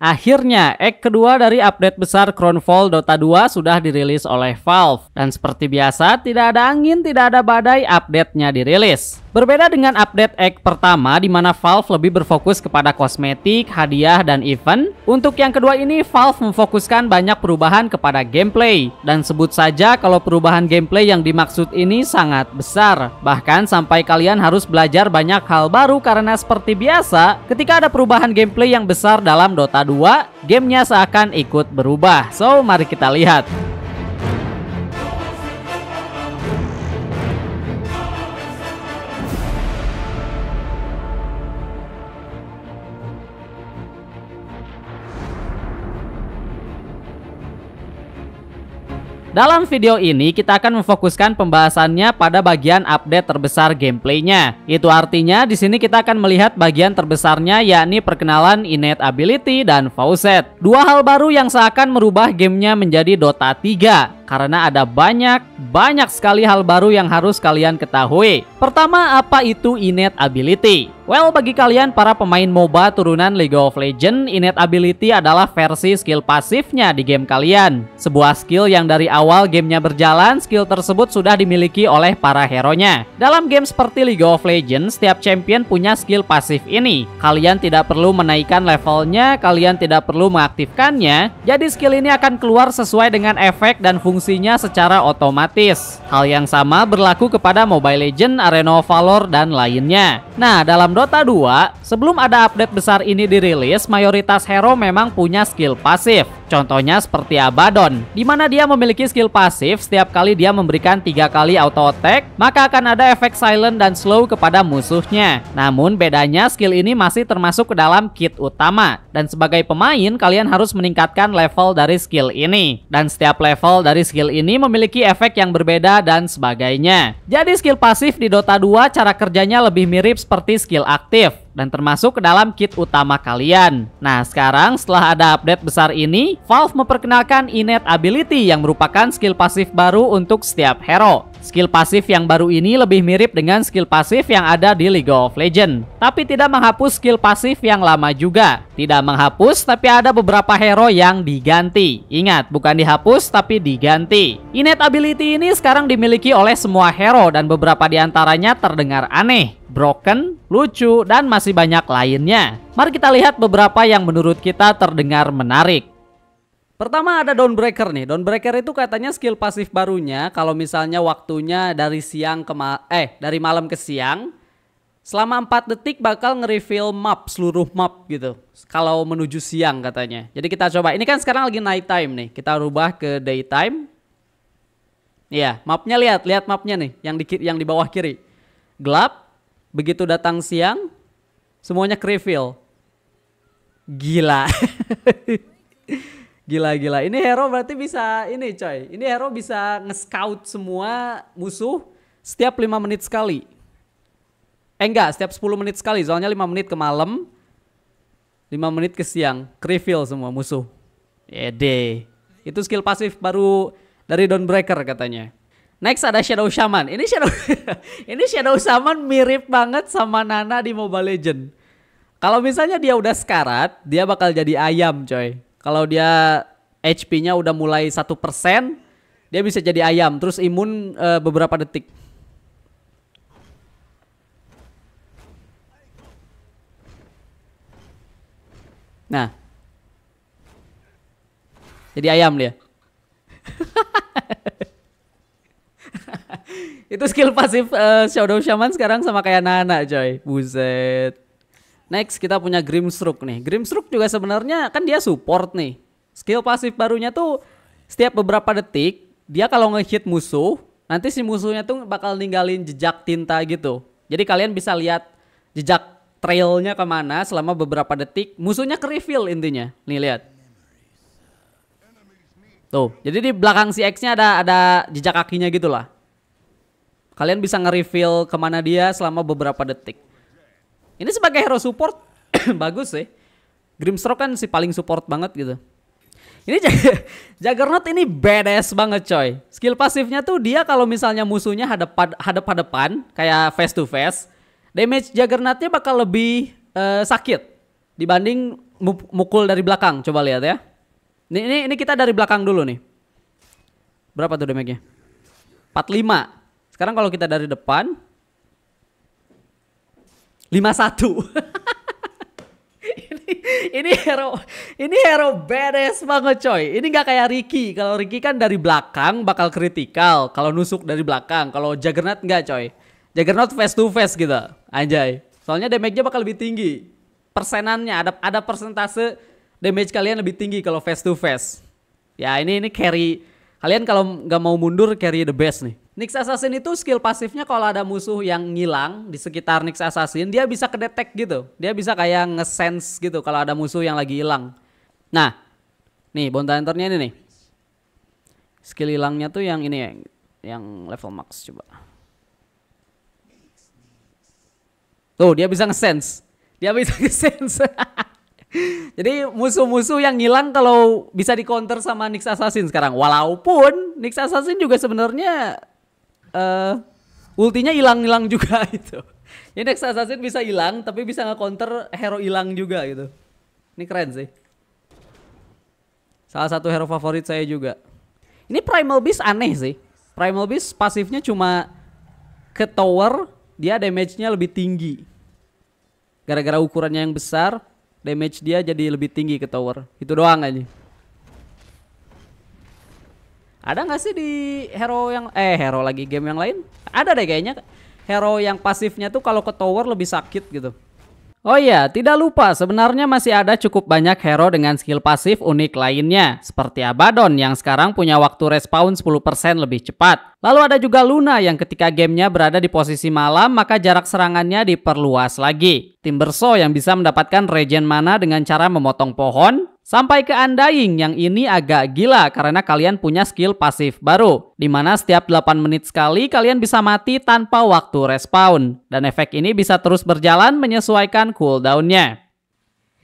Akhirnya, ek kedua dari update besar Crownfall Dota 2 sudah dirilis oleh Valve. Dan seperti biasa, tidak ada angin, tidak ada badai, update-nya dirilis. Berbeda dengan update ek pertama, di mana Valve lebih berfokus kepada kosmetik, hadiah, dan event. Untuk yang kedua ini, Valve memfokuskan banyak perubahan kepada gameplay. Dan sebut saja kalau perubahan gameplay yang dimaksud ini sangat besar. Bahkan sampai kalian harus belajar banyak hal baru karena seperti biasa, ketika ada perubahan gameplay yang besar dalam Dota 2, kedua, gamenya seakan ikut berubah. So, mari kita lihat. Dalam video ini kita akan memfokuskan pembahasannya pada bagian update terbesar gameplaynya. Itu artinya di sini kita akan melihat bagian terbesarnya yakni perkenalan innate ability dan faucet. Dua hal baru yang seakan merubah gamenya menjadi Dota 3 karena ada banyak, banyak sekali hal baru yang harus kalian ketahui. Pertama, apa itu innate ability? Well, bagi kalian para pemain MOBA turunan League of Legends, innate ability adalah versi skill pasifnya di game kalian. Sebuah skill yang dari awal gamenya berjalan, skill tersebut sudah dimiliki oleh para hero-nya. Dalam game seperti League of Legends, setiap champion punya skill pasif ini. Kalian tidak perlu menaikkan levelnya, kalian tidak perlu mengaktifkannya, jadi skill ini akan keluar sesuai dengan efek dan fungsi fungsinya secara otomatis. Hal yang sama berlaku kepada Mobile Legends, Arena of Valor, dan lainnya. Nah, dalam Dota 2, sebelum ada update besar ini dirilis, mayoritas hero memang punya skill pasif. Contohnya seperti Abaddon, di mana dia memiliki skill pasif setiap kali dia memberikan tiga kali auto attack, maka akan ada efek silent dan slow kepada musuhnya. Namun bedanya skill ini masih termasuk ke dalam kit utama. Dan sebagai pemain, kalian harus meningkatkan level dari skill ini. Dan setiap level dari skill ini memiliki efek yang berbeda dan sebagainya. Jadi skill pasif di Dota 2 cara kerjanya lebih mirip seperti skill aktif dan termasuk ke dalam kit utama kalian. Nah, sekarang setelah ada update besar ini, Valve memperkenalkan Innate Ability yang merupakan skill pasif baru untuk setiap hero. Skill pasif yang baru ini lebih mirip dengan skill pasif yang ada di League of Legends, tapi tidak menghapus skill pasif yang lama juga. Tidak menghapus, tapi ada beberapa hero yang diganti. Ingat, bukan dihapus, tapi diganti. Innate ability ini sekarang dimiliki oleh semua hero dan beberapa di antaranya terdengar aneh, broken, lucu, dan masih banyak lainnya. Mari kita lihat beberapa yang menurut kita terdengar menarik. Pertama ada Dawnbreaker nih. Dawnbreaker itu katanya skill pasif barunya kalau misalnya waktunya dari siang ke mal eh dari malam ke siang selama 4 detik bakal nge-reveal map seluruh map gitu. Kalau menuju siang katanya. Jadi kita coba. Ini kan sekarang lagi night time nih. Kita rubah ke daytime. Iya, mapnya lihat, lihat mapnya nih yang di yang di bawah kiri. Gelap, begitu datang siang semuanya ke reveal. Gila. Gila gila. Ini Hero berarti bisa ini coy. Ini Hero bisa nge-scout semua musuh setiap 5 menit sekali. Eh enggak, setiap 10 menit sekali. Soalnya 5 menit ke malam, 5 menit ke siang, ke semua musuh. Ede. Itu skill pasif baru dari Dawnbreaker katanya. Next ada Shadow Shaman. Ini Shadow ini Shadow Shaman mirip banget sama Nana di Mobile Legend. Kalau misalnya dia udah sekarat, dia bakal jadi ayam, coy kalau dia HP-nya udah mulai satu persen, dia bisa jadi ayam, terus imun uh, beberapa detik. Nah, jadi ayam dia. Itu skill pasif uh, Shadow Shaman sekarang sama kayak Nana coy. Buset. Next kita punya Grimstroke nih. Grimstroke juga sebenarnya kan dia support nih. Skill pasif barunya tuh setiap beberapa detik dia kalau ngehit musuh, nanti si musuhnya tuh bakal ninggalin jejak tinta gitu. Jadi kalian bisa lihat jejak trailnya kemana selama beberapa detik. Musuhnya ke reveal intinya. Nih lihat. Tuh, jadi di belakang si X-nya ada ada jejak kakinya gitu lah. Kalian bisa nge-reveal kemana dia selama beberapa detik. Ini sebagai hero support bagus sih. Grimstroke kan si paling support banget gitu. Ini Juggernaut ini badass banget coy. Skill pasifnya tuh dia kalau misalnya musuhnya hadap hadap hadapan kayak face to face, damage Juggernautnya bakal lebih uh, sakit dibanding mukul dari belakang. Coba lihat ya. Ini, ini ini kita dari belakang dulu nih. Berapa tuh damage-nya? 45. Sekarang kalau kita dari depan lima satu ini hero ini hero beres banget coy ini nggak kayak Ricky kalau Ricky kan dari belakang bakal kritikal kalau nusuk dari belakang kalau Juggernaut nggak coy Juggernaut face to face gitu anjay soalnya damage-nya bakal lebih tinggi persenannya ada ada persentase damage kalian lebih tinggi kalau face to face ya ini ini carry kalian kalau nggak mau mundur carry the best nih Nix Assassin itu skill pasifnya kalau ada musuh yang ngilang di sekitar Nix Assassin, dia bisa kedetek gitu. Dia bisa kayak ngesense gitu kalau ada musuh yang lagi hilang. Nah, nih Bone Hunternya ini nih. Skill hilangnya tuh yang ini ya, yang level max coba. Tuh, dia bisa ngesense. Dia bisa ngesense. Jadi musuh-musuh yang ngilang kalau bisa di counter sama Nix Assassin sekarang. Walaupun Nix Assassin juga sebenarnya uh, ultinya hilang-hilang juga itu. Ini next assassin bisa hilang tapi bisa nge-counter hero hilang juga gitu. Ini keren sih. Salah satu hero favorit saya juga. Ini Primal Beast aneh sih. Primal Beast pasifnya cuma ke tower dia damage-nya lebih tinggi. Gara-gara ukurannya yang besar, damage dia jadi lebih tinggi ke tower. Itu doang aja. Ada nggak sih di hero yang eh hero lagi game yang lain? Ada deh kayaknya hero yang pasifnya tuh kalau ke tower lebih sakit gitu. Oh iya, tidak lupa sebenarnya masih ada cukup banyak hero dengan skill pasif unik lainnya, seperti Abaddon yang sekarang punya waktu respawn 10% lebih cepat. Lalu ada juga Luna yang ketika gamenya berada di posisi malam maka jarak serangannya diperluas lagi. Timberso yang bisa mendapatkan regen mana dengan cara memotong pohon, Sampai ke Undying yang ini agak gila karena kalian punya skill pasif baru. di mana setiap 8 menit sekali kalian bisa mati tanpa waktu respawn. Dan efek ini bisa terus berjalan menyesuaikan cooldownnya.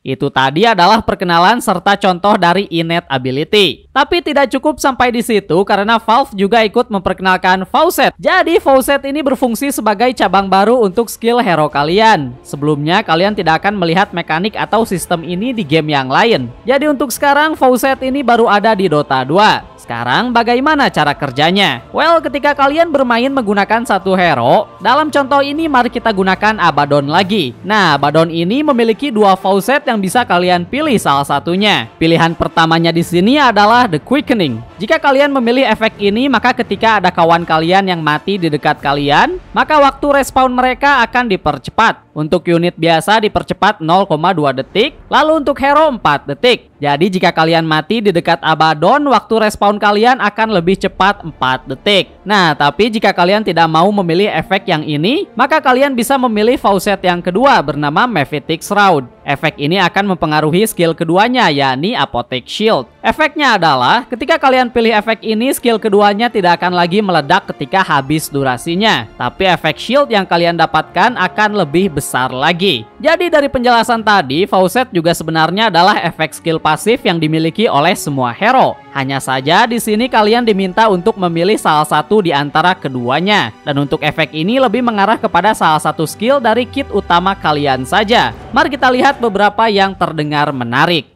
Itu tadi adalah perkenalan serta contoh dari Inet Ability. Tapi tidak cukup sampai di situ karena Valve juga ikut memperkenalkan Faucet. Jadi Faucet ini berfungsi sebagai cabang baru untuk skill hero kalian. Sebelumnya kalian tidak akan melihat mekanik atau sistem ini di game yang lain. Jadi untuk sekarang Faucet ini baru ada di Dota 2. Sekarang bagaimana cara kerjanya? Well, ketika kalian bermain menggunakan satu hero, dalam contoh ini mari kita gunakan Abaddon lagi. Nah, Abaddon ini memiliki dua faucet yang bisa kalian pilih salah satunya. Pilihan pertamanya di sini adalah The Quickening. Jika kalian memilih efek ini, maka ketika ada kawan kalian yang mati di dekat kalian, maka waktu respawn mereka akan dipercepat. Untuk unit biasa dipercepat 0,2 detik, lalu untuk hero 4 detik. Jadi jika kalian mati di dekat Abaddon, waktu respawn kalian akan lebih cepat 4 detik. Nah, tapi jika kalian tidak mau memilih efek yang ini, maka kalian bisa memilih faucet yang kedua bernama Mephitic Shroud. Efek ini akan mempengaruhi skill keduanya yakni Apotek Shield. Efeknya adalah ketika kalian pilih efek ini skill keduanya tidak akan lagi meledak ketika habis durasinya. Tapi efek shield yang kalian dapatkan akan lebih besar lagi. Jadi dari penjelasan tadi, Fawcett juga sebenarnya adalah efek skill pasif yang dimiliki oleh semua hero. Hanya saja di sini kalian diminta untuk memilih salah satu di antara keduanya. Dan untuk efek ini lebih mengarah kepada salah satu skill dari kit utama kalian saja. Mari kita lihat beberapa yang terdengar menarik.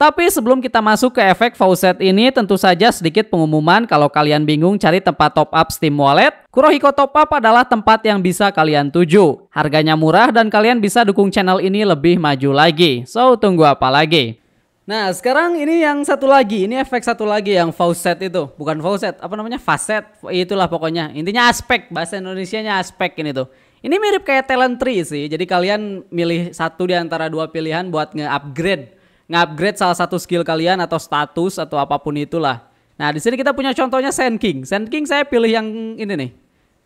Tapi sebelum kita masuk ke efek faucet ini, tentu saja sedikit pengumuman kalau kalian bingung cari tempat top up Steam Wallet, Kurohiko Top Up adalah tempat yang bisa kalian tuju. Harganya murah dan kalian bisa dukung channel ini lebih maju lagi. So, tunggu apa lagi? Nah, sekarang ini yang satu lagi, ini efek satu lagi yang faucet itu, bukan faucet, apa namanya? facet itulah pokoknya. Intinya aspek, bahasa Indonesia nya aspek ini tuh. Ini mirip kayak talent tree sih. Jadi kalian milih satu di antara dua pilihan buat nge-upgrade, nge-upgrade salah satu skill kalian atau status atau apapun itulah. Nah, di sini kita punya contohnya Sand King. Sand King saya pilih yang ini nih.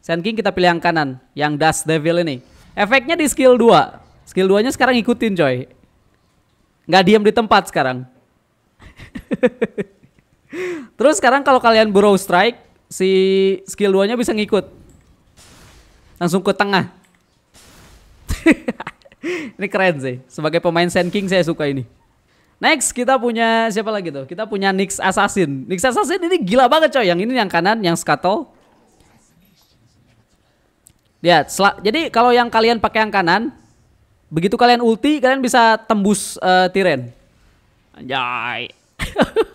Sand King kita pilih yang kanan, yang Dust Devil ini. Efeknya di skill 2. Skill 2-nya sekarang ikutin coy. Nggak diam di tempat sekarang. Terus sekarang kalau kalian burrow strike, si skill 2-nya bisa ngikut. Langsung ke tengah. ini keren sih. Sebagai pemain Sand King saya suka ini. Next kita punya siapa lagi tuh? Kita punya Nix Assassin. Nix Assassin ini gila banget coy. Yang ini yang kanan, yang scuttle. Ya, lihat. jadi kalau yang kalian pakai yang kanan, Begitu kalian ulti, kalian bisa tembus uh, Tiren. Anjay.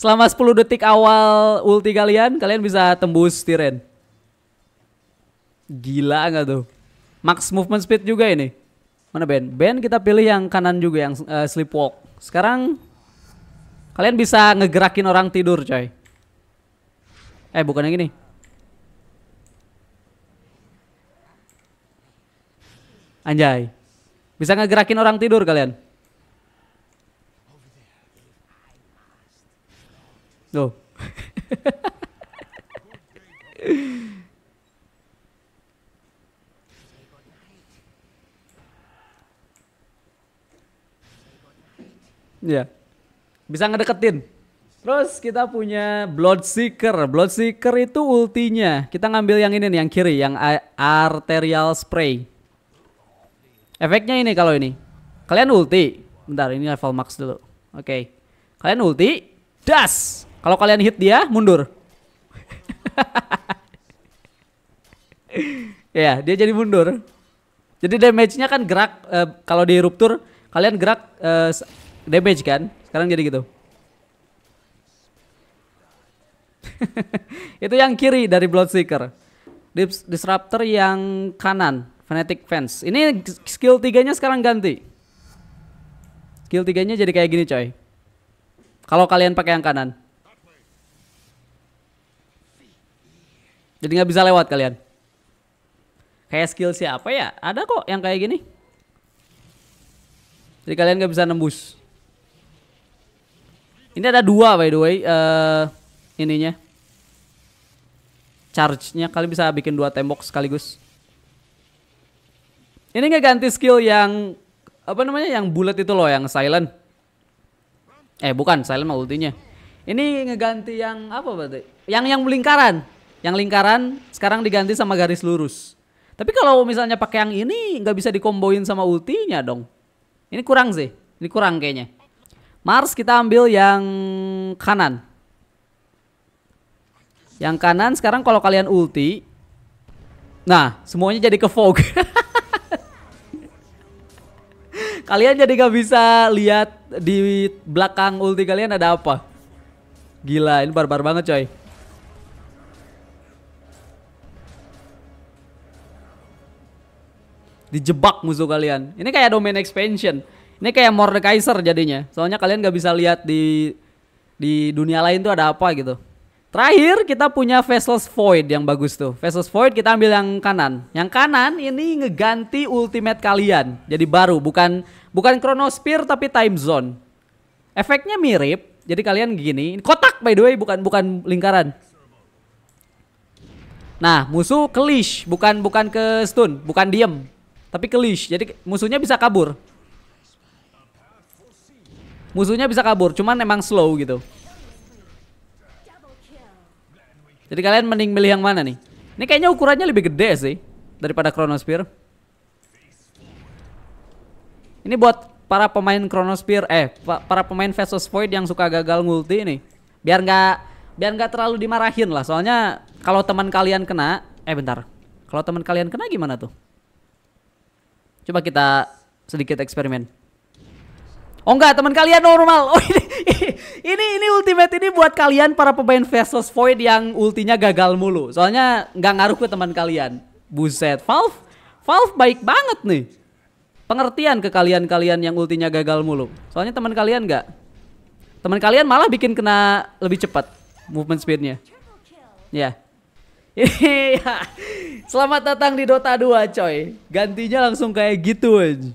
Selama 10 detik awal ulti kalian, kalian bisa tembus Tiren. Gila nggak tuh? Max movement speed juga ini. Mana Ben? Ben kita pilih yang kanan juga yang uh, sleepwalk. Sekarang kalian bisa ngegerakin orang tidur, coy. Eh, bukan yang ini. Anjay. Bisa ngegerakin orang tidur kalian? Tuh. Ya. Bisa ngedeketin. Terus kita punya Blood Seeker. Blood Seeker itu ultinya. Kita ngambil yang ini nih, yang kiri, yang arterial spray. Efeknya ini kalau ini. Kalian ulti. Bentar, ini level max dulu. Oke. Okay. Kalian ulti, das. Kalau kalian hit dia, mundur. ya, dia jadi mundur. Jadi damage-nya kan gerak uh, kalau di ruptur kalian gerak uh, damage kan. Sekarang jadi gitu. Itu yang kiri dari Bloodseeker. Disruptor yang kanan. Fanatic Fans. Ini skill tiganya sekarang ganti. Skill tiganya jadi kayak gini coy. Kalau kalian pakai yang kanan. Jadi nggak bisa lewat kalian. Kayak skill siapa ya? Ada kok yang kayak gini. Jadi kalian nggak bisa nembus. Ini ada dua by the way. Uh, ininya. Charge-nya. Kalian bisa bikin dua tembok sekaligus. Ini ngeganti skill yang apa namanya yang bulat itu loh, yang silent. Eh bukan, silent mah ultinya. Ini ngeganti yang apa berarti? Yang yang lingkaran. Yang lingkaran sekarang diganti sama garis lurus. Tapi kalau misalnya pakai yang ini nggak bisa dikomboin sama ultinya dong. Ini kurang sih. Ini kurang kayaknya. Mars kita ambil yang kanan. Yang kanan sekarang kalau kalian ulti. Nah semuanya jadi ke fog. kalian jadi gak bisa lihat di belakang ulti kalian ada apa. Gila, ini barbar banget coy. Dijebak musuh kalian. Ini kayak domain expansion. Ini kayak Mordekaiser jadinya. Soalnya kalian gak bisa lihat di di dunia lain tuh ada apa gitu. Terakhir kita punya Vessels Void yang bagus tuh. Vessels Void kita ambil yang kanan. Yang kanan ini ngeganti ultimate kalian. Jadi baru bukan bukan Chronosphere tapi Time Zone. Efeknya mirip. Jadi kalian gini, kotak by the way bukan bukan lingkaran. Nah, musuh ke leash, bukan bukan ke stun, bukan diem, tapi ke leash. Jadi musuhnya bisa kabur. Musuhnya bisa kabur, cuman emang slow gitu. Jadi kalian mending milih yang mana nih? Ini kayaknya ukurannya lebih gede sih daripada Chronosphere. Ini buat para pemain Chronosphere eh para pemain vs Void yang suka gagal multi ini. Biar nggak biar nggak terlalu dimarahin lah. Soalnya kalau teman kalian kena, eh bentar. Kalau teman kalian kena gimana tuh? Coba kita sedikit eksperimen. Oh enggak, teman kalian normal. Oh, oh ini, ini ini ultimate ini buat kalian para pemain Vessel's Void yang ultinya gagal mulu. Soalnya nggak ngaruh ke teman kalian. Buset, Valve Valve baik banget nih. Pengertian ke kalian-kalian yang ultinya gagal mulu. Soalnya teman kalian nggak. Teman kalian malah bikin kena lebih cepat movement speednya. Ya. Yeah. Selamat datang di Dota 2 coy. Gantinya langsung kayak gitu aja.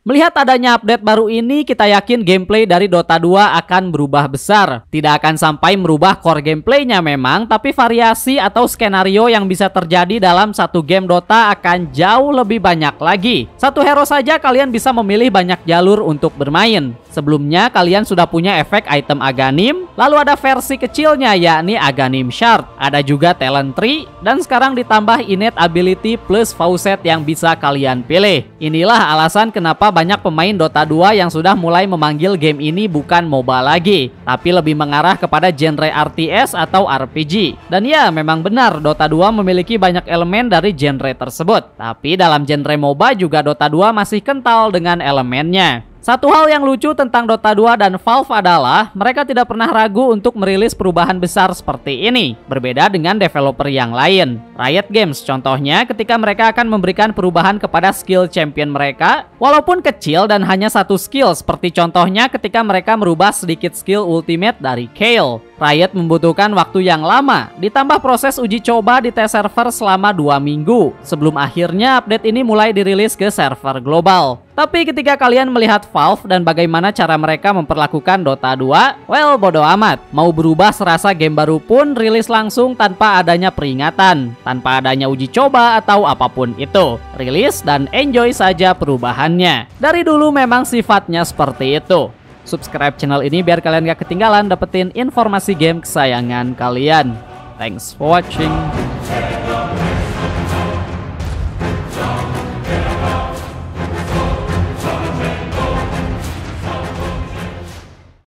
Melihat adanya update baru ini, kita yakin gameplay dari Dota 2 akan berubah besar. Tidak akan sampai merubah core gameplaynya memang, tapi variasi atau skenario yang bisa terjadi dalam satu game Dota akan jauh lebih banyak lagi. Satu hero saja kalian bisa memilih banyak jalur untuk bermain. Sebelumnya kalian sudah punya efek item Aganim, lalu ada versi kecilnya yakni Aganim Shard. Ada juga Talent Tree, dan sekarang ditambah Innate Ability plus Faucet yang bisa kalian pilih. Inilah alasan kenapa banyak pemain Dota 2 yang sudah mulai memanggil game ini bukan MOBA lagi, tapi lebih mengarah kepada genre RTS atau RPG. Dan ya, memang benar Dota 2 memiliki banyak elemen dari genre tersebut. Tapi dalam genre MOBA juga Dota 2 masih kental dengan elemennya. Satu hal yang lucu tentang Dota 2 dan Valve adalah mereka tidak pernah ragu untuk merilis perubahan besar seperti ini, berbeda dengan developer yang lain. Riot Games contohnya ketika mereka akan memberikan perubahan kepada skill champion mereka, walaupun kecil dan hanya satu skill seperti contohnya ketika mereka merubah sedikit skill ultimate dari Kale. Riot membutuhkan waktu yang lama, ditambah proses uji coba di tes server selama dua minggu, sebelum akhirnya update ini mulai dirilis ke server global. Tapi ketika kalian melihat Valve dan bagaimana cara mereka memperlakukan Dota 2, well bodo amat. Mau berubah serasa game baru pun rilis langsung tanpa adanya peringatan, tanpa adanya uji coba atau apapun itu. Rilis dan enjoy saja perubahannya. Dari dulu memang sifatnya seperti itu. Subscribe channel ini biar kalian gak ketinggalan dapetin informasi game kesayangan kalian. Thanks for watching.